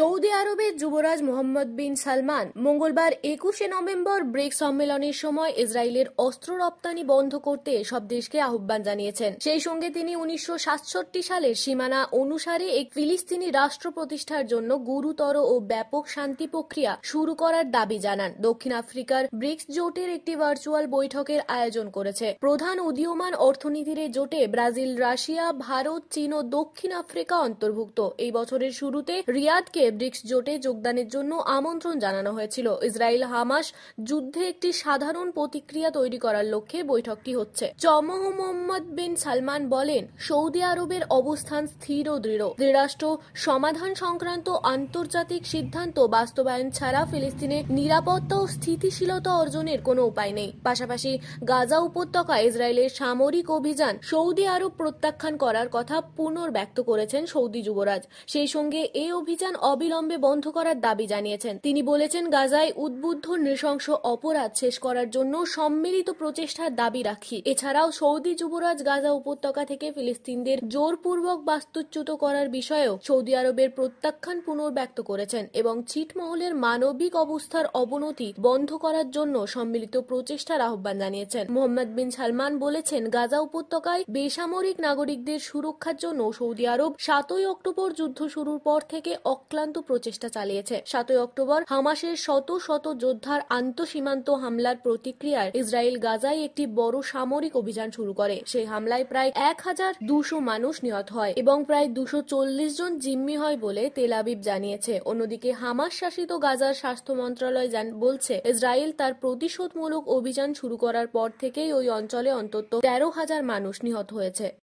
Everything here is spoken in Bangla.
সৌদি আরবের যুবরাজ মোহাম্মদ বিন সালমান মঙ্গলবার একুশে নভেম্বর ব্রেক সম্মেলনের সময় ইসরায়েলের অস্ত্র রপ্তানি বন্ধ করতে সব দেশকে আহ্বান জানিয়েছেন সেই সঙ্গে তিনি উনিশশো সালের সীমানা অনুসারে এক ফিলিস্তিনি রাষ্ট্র প্রতিষ্ঠার জন্য গুরুতর ও ব্যাপক শান্তি প্রক্রিয়া শুরু করার দাবি জানান দক্ষিণ আফ্রিকার ব্রিক্স জোটের একটি ভার্চুয়াল বৈঠকের আয়োজন করেছে প্রধান উদীয়মান অর্থনীতির জোটে ব্রাজিল রাশিয়া ভারত চীন ও দক্ষিণ আফ্রিকা অন্তর্ভুক্ত এই বছরের শুরুতে রিয়াদকে ব্রিক্স জোটে যোগদানের জন্য আমন্ত্রণ জানানো হয়েছিল ইসরায়েল হামাস যুদ্ধে একটি সাধারণ প্রতিক্রিয়া তৈরি করার লক্ষ্যে বৈঠকটি হচ্ছে চমহ মোহাম্মদ বিন সালমান বলেন সৌদি আরবের অবস্থান স্থির ও দৃঢ় দ্বিরাষ্ট্র সমাধান সংক্রান্ত আন্তর্জাতিক সিদ্ধান্ত বাস্তবায়ন ছাড়া ফিলিস্তিনে নিরাপত্তা ও স্থিতিশীলতা অর্জনের কোনো উপায় নেই পাশাপাশি গাজা উপত্যকা ইসরায়েলের সামরিক অভিযান সৌদি আরব প্রত্যাখ্যান করার কথা পুনর্ব্যক্ত করেছেন সৌদি যুবরাজ সেই সঙ্গে এই অভিযান অবিলম্বে বন্ধ করার দাবি জানিয়েছেন তিনি বলেছেন গাজায় উদ্বুদ্ধ নৃশংস অপরাধ শেষ করার জন্য সম্মিলিত প্রচেষ্টার দাবি রাখি এছাড়াও সৌদি যুবরাজ গাজা উপত্যকা থেকে ফিলিস্তিনদের জোরপূর্বক বাস্তুচ্যুত করার বিষয়েও সৌদি আরবের প্রত্যাখ্যান পুনর্ব্যক্ত করেছেন এবং ছিটমহলের মানবিক অবস্থার অবনতি বন্ধ করার জন্য সম্মিলিত প্রচেষ্টার আহ্বান জানিয়েছেন মোহাম্মদ বিন সালমান বলেছেন গাজা উপত্যকায় বেসামরিক নাগরিকদের সুরক্ষার জন্য সৌদি আরব সাতই অক্টোবর যুদ্ধ শুরুর পর থেকে অক্লান্ত অক্লান্ত প্রচেষ্টা চালিয়েছে সাতই অক্টোবর হামাসের শত শত যোদ্ধার আন্তঃসীমান্ত হামলার প্রতিক্রিয়ায় ইসরায়েল গাজায় একটি বড় সামরিক অভিযান শুরু করে সেই হামলায় প্রায় এক হাজার দুশো মানুষ নিহত হয় এবং প্রায় দুশো চল্লিশ জন জিম্মি হয় বলে তেল আবিব জানিয়েছে অন্যদিকে হামাস শাসিত গাজার স্বাস্থ্য মন্ত্রণালয় বলছে ইসরায়েল তার প্রতিশোধমূলক অভিযান শুরু করার পর থেকেই ওই অঞ্চলে অন্তত তেরো হাজার মানুষ নিহত হয়েছে